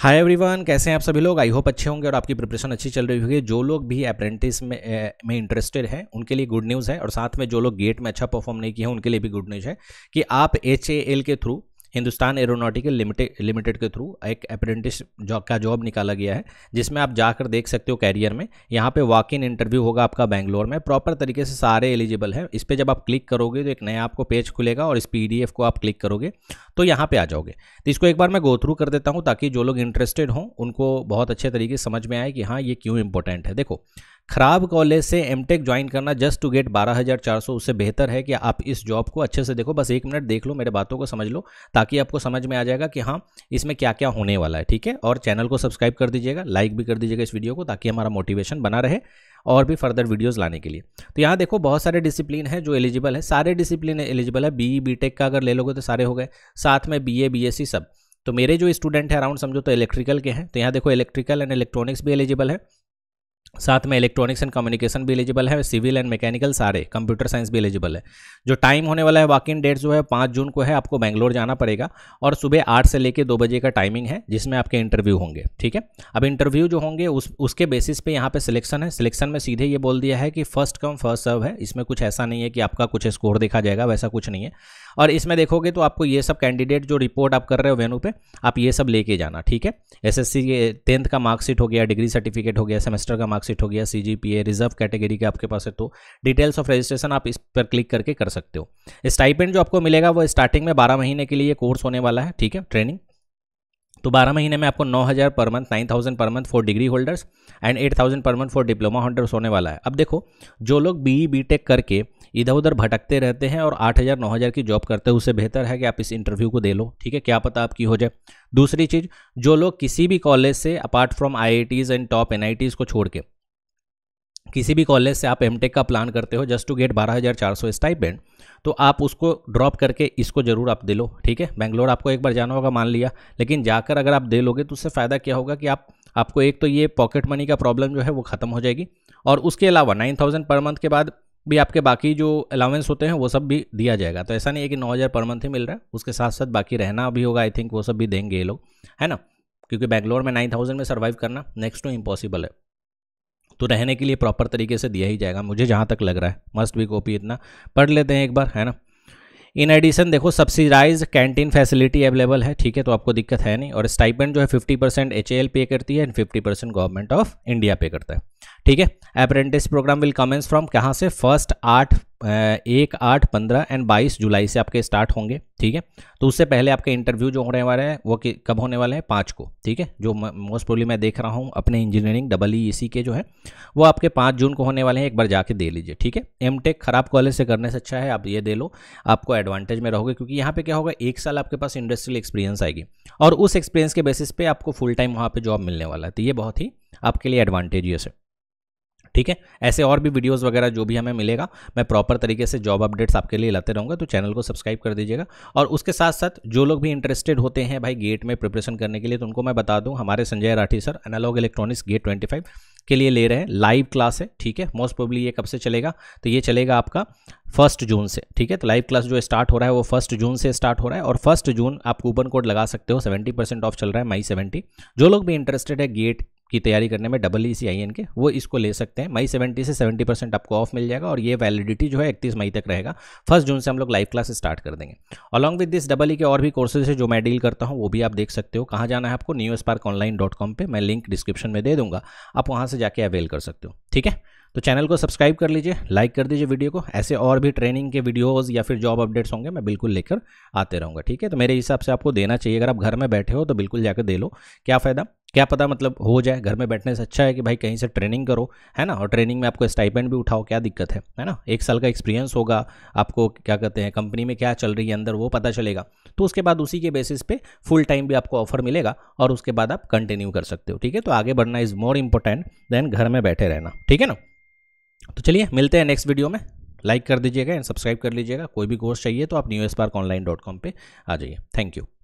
hi everyone कैसे हैं आप सभी लोग आई होप अच्छे होंगे और आपकी प्रिपरेशन अच्छी चल रही होगी जो लोग भी अप्रेंटिस में ए, में इंटरेस्टेड हैं उनके लिए गुड न्यूज़ है और साथ में जो लोग गेट में अच्छा परफॉर्म नहीं किया है उनके लिए भी गुड न्यूज़ है कि आप एच के through Hindustan aeronautical limited limited के थ्रू एक अप्रेंटिस जॉब का जॉब निकाला गया है जिसमें आप जाकर देख सकते हो कैरियर में यहाँ पे वॉक इन इंटरव्यू होगा आपका बैंगलोर में प्रॉपर तरीके से सारे एलिजिबल है इस पर जब आप क्लिक करोगे तो एक नया आपको पेज खुलेगा और इस पी को आप क्लिक करोगे तो यहाँ पर आ जाओगे तो इसको एक बार मैं गो थ्रू कर देता हूँ ताकि जो लोग इंटरेस्टेड हों उनको बहुत अच्छे तरीके से समझ में आए कि हाँ ये क्यों इंपॉर्टेंट है देखो खराब कॉलेज से एम टेक ज्वाइन करना जस्ट टू गेट बारह हज़ार चार सौ उससे बेहतर है कि आप इस जॉब को अच्छे से देखो बस एक मिनट देख लो मेरे बातों को समझ लो ताकि आपको समझ में आ जाएगा कि हाँ इसमें क्या क्या होने वाला है ठीक है और चैनल को सब्सक्राइब कर दीजिएगा लाइक भी कर दीजिएगा इस वीडियो को ताकि हमारा मोटिवेशन बना रहे और भी फर्दर वीडियोज़ लाने के लिए तो यहाँ देखो बहुत सारे डिसिप्लिन है जो एलिजिबल है सारे डिसिप्लिन एलिजिबल है बी बी टेक का अगर ले लोगे तो सारे हो गए साथ में B A B S C सब तो मेरे जो स्टूडेंट है अराउंड समझो तो इलेक्ट्रिकल के हैं तो यहाँ देखो इलेक्ट्रिकल एंड इलेक्ट्रॉनिक्स भी एलिजिबल है साथ में इलेक्ट्रॉनिक्स एंड कम्युनिकेशन भी एलिजिबल है सिविल एंड मैकेनिकल सारे कंप्यूटर साइंस भी एलिजिबल है जो टाइम होने वाला है वॉकिंग इन डेट जो है पाँच जून को है आपको बैंगलोर जाना पड़ेगा और सुबह आठ से लेकर दो बजे का टाइमिंग है जिसमें आपके इंटरव्यू होंगे ठीक है अब इंटरव्यू जो होंगे उस उसके बेसिस पे यहाँ पे सिलेक्शन है सिलेक्शन में सीधे ये बोल दिया है कि फर्स्ट कम फर्स्ट सर्व है इसमें कुछ ऐसा नहीं है कि आपका कुछ स्कोर देखा जाएगा वैसा कुछ नहीं है और इसमें देखोगे तो आपको ये सब कैंडिडेट जो रिपोर्ट आप कर रहे हो वेन्यू पे आप ये सब लेके जाना ठीक है एसएससी के टेंथ का मार्कशीट हो गया डिग्री सर्टिफिकेट हो गया सेमेस्टर का मार्कशीट हो गया ए रिजर्व कैटेगरी के आपके पास है तो डिटेल्स ऑफ रजिस्ट्रेशन आप इस पर क्लिक करके कर सकते हो स्टाइपेंड जो आपको मिलेगा वो स्टार्टिंग में बारह महीने के लिए कोर्स होने वाला है ठीक है ट्रेनिंग तो 12 महीने में आपको 9000 per month 9000 per month for degree holders and 8000 per month for diploma holders होने वाला है अब देखो जो लोग बी टेक e, करके इधर उधर भटकते रहते हैं और 8000 9000 की जॉब करते हैं उससे बेहतर है कि आप इस इंटरव्यू को दे लो ठीक है क्या पता आपकी हो जाए दूसरी चीज़ जो लोग किसी भी कॉलेज से apart from I and top N को छोड़ के किसी भी कॉलेज से आप एमटेक का प्लान करते हो जस्ट टू गेट बारह हज़ार चार सौ स्टाइपेंड तो आप उसको ड्रॉप करके इसको ज़रूर आप दे लो ठीक है बैंगलोर आपको एक बार जाना होगा मान लिया लेकिन जाकर अगर आप दे लोगे तो उससे फ़ायदा क्या होगा कि आप आपको एक तो ये पॉकेट मनी का प्रॉब्लम जो है वो ख़त्म हो जाएगी और उसके अलावा नाइन थाउजेंड पर मंथ के बाद भी आपके बाकी जो अलाउंस होते हैं वो सब भी दिया जाएगा तो ऐसा नहीं है कि नौ हज़ार पर मंथ ही मिल रहा है उसके साथ साथ बाकी रहना भी होगा आई थिंक वो सब भी देंगे ये लोग है ना क्योंकि बैंगलोर में नाइन थाउजेंड में सर्वाइव करना नेक्स्ट टू इम्पॉसिबल है तो रहने के लिए प्रॉपर तरीके से दिया ही जाएगा मुझे जहाँ तक लग रहा है मस्ट भी कॉपी इतना पढ़ लेते हैं एक बार है ना इन एडिशन देखो सब्सिडाइज कैंटीन फैसिलिटी अवेलेबल है ठीक है तो आपको दिक्कत है नहीं और स्टाइपेंड जो है 50 परसेंट एच पे करती है and 50 percent government of India pay करता है ठीक है apprentice programme will commence from कहाँ से फर्स्ट आठ एक आठ पंद्रह एंड बाईस जुलाई से आपके स्टार्ट होंगे ठीक है तो उससे पहले आपके इंटरव्यू जो होने वाले हैं वो कब होने वाले हैं पाँच को ठीक है जो मोस्ट प्रोबली मैं देख रहा हूँ अपने इंजीनियरिंग डबल ई सी के जो है वो आपके पाँच जून को होने वाले हैं एक बार जाके दे लीजिए ठीक है एम टेक खराब कॉलेज से करने से अच्छा है आप ये दे लो आपको एडवांटेज में रहोगे क्योंकि यहाँ पर क्या होगा एक साल आपके पास इंडस्ट्रियल एक्सपीरियंस आएगी और उस एक्सपीरियंस के बेसिस पे आपको फुल टाइम वहाँ पर जॉब मिलने वाला है तो ये बहुत ही आपके लिए एडवांटेजियस है ठीक है ऐसे और भी वीडियोस वगैरह जो भी हमें मिलेगा मैं प्रॉपर तरीके से जॉब अपडेट्स आपके लिए लाते रहूँगा तो चैनल को सब्सक्राइब कर दीजिएगा और उसके साथ साथ जो लोग भी इंटरेस्टेड होते हैं भाई गेट में प्रिपरेशन करने के लिए तो उनको मैं बता दूँ हमारे Sanjay Rathi sir analogue electronics GATE twenty के लिए ले रहे हैं लाइव क्लास है ठीक है मोस्ट प्रोबली ये कब से चलेगा तो ये चलेगा आपका फर्स्ट जून से ठीक है तो लाइव क्लास जो स्टार्ट हो रहा है वो फर्स्ट जून से स्टार्ट हो रहा है और फर्स्ट जून आप कूपन कोड लगा सकते हो सेवेंटी परसेंट ऑफ चल रहा है माई सेवेंटी जो लोग भी इंटरेस्टेड है गेट की तैयारी करने में double E C I N के वो इसको ले सकते हैं मई सेवेंटी से सेवेंटी परसेंट आपको ऑफ मिल जाएगा और ये वैलिडिटी जो है इकतीस मई तक रहेगा फर्स्ट जून से हम लोग लाइव क्लास स्टार्ट कर देंगे along with this double E के और भी कोर्सेज है जो मैं डील करता हूँ वो भी आप देख सकते हो कहाँ जाना है आपको new spark online dot com पर मैं लिंक डिस्क्रिप्शन में दे दूंगा आप वहाँ से जाके अवेल कर सकते हो ठीक है तो चैनल को सब्सक्राइब कर लीजिए लाइक कर दीजिए वीडियो को ऐसे और भी ट्रेनिंग के वीडियोज़ या फिर जॉब अपडेट्स होंगे मैं बिल्कुल लेकर आते रहूँगा ठीक है तो मेरे हिसाब से आपको देना चाहिए अगर आप घर में बैठे हो तो बिल्कुल जाकर दे लो क्या फ़ायदा क्या पता मतलब हो जाए घर में बैठने से अच्छा है कि भाई कहीं से ट्रेनिंग करो है ना और ट्रेनिंग में आपको स्टाइपेंड भी उठाओ क्या दिक्कत है है ना एक साल का एक्सपीरियंस होगा आपको क्या कहते हैं कंपनी में क्या चल रही है अंदर वो पता चलेगा तो उसके बाद उसी के बेसिस पे फुल टाइम भी आपको ऑफर मिलेगा और उसके बाद आप कंटिन्यू कर सकते हो ठीक है तो आगे बढ़ना इज़ मोर इम्पोर्टेंट देन घर में बैठे रहना ठीक है ना तो चलिए मिलते हैं नेक्स्ट वीडियो में लाइक कर दीजिएगा एंड सब्सक्राइब कर लीजिएगा कोई भी कोर्स चाहिए तो आप new spark online dot com पर आ जाइए थैंक यू